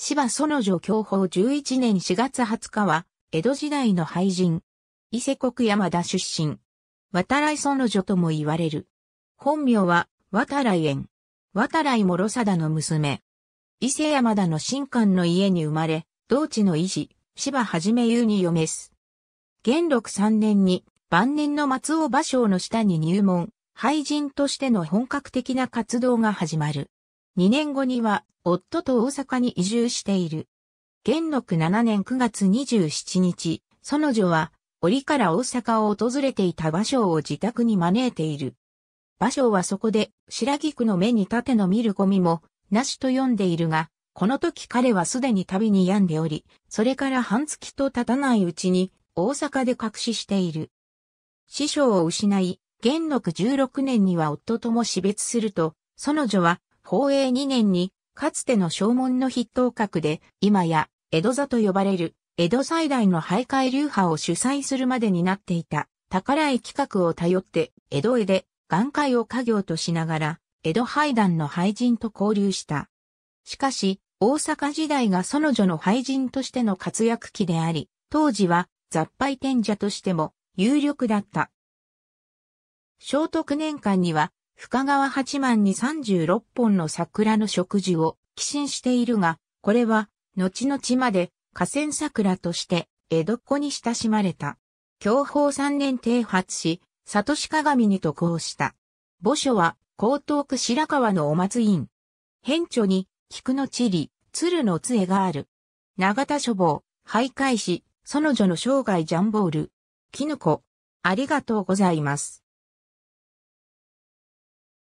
芝園女教法11年4月20日は、江戸時代の俳人。伊勢国山田出身。渡来園女とも言われる。本名は、渡来園。渡来諸貞の娘。伊勢山田の新館の家に生まれ、同地の維持、芝はじめ優に嫁す。元禄3年に、晩年の松尾芭蕉の下に入門、俳人としての本格的な活動が始まる。2年後には夫と大阪に移住している。元禄7年9月27日、彼女は折から大阪を訪れていた芭蕉を自宅に招いている。芭蕉はそこで白菊の目に盾の見るゴミもなしと読んでいるが、この時彼はすでに旅に病んでおり、それから半月と経たないうちに大阪で隠ししている。師匠を失い、元禄16年には夫とも死別すると、その女は宝永2年に、かつての正門の筆頭格で、今や、江戸座と呼ばれる、江戸最大の徘徊流派を主催するまでになっていた、宝井企画を頼って、江戸へで、眼界を家業としながら、江戸廃団の廃人と交流した。しかし、大阪時代がその女の廃人としての活躍期であり、当時は雑敗天者としても有力だった。聖徳年間には深川八幡に36本の桜の植樹を寄進しているが、これは、後々まで河川桜として江戸っ子に親しまれた。享保三年停発し、里市鏡に渡航した。墓所は、江東区白川のお松院。変著に、菊の地理、鶴の杖がある。長田書房、徘徊し、その女の生涯ジャンボール。絹子、ありがとうございます。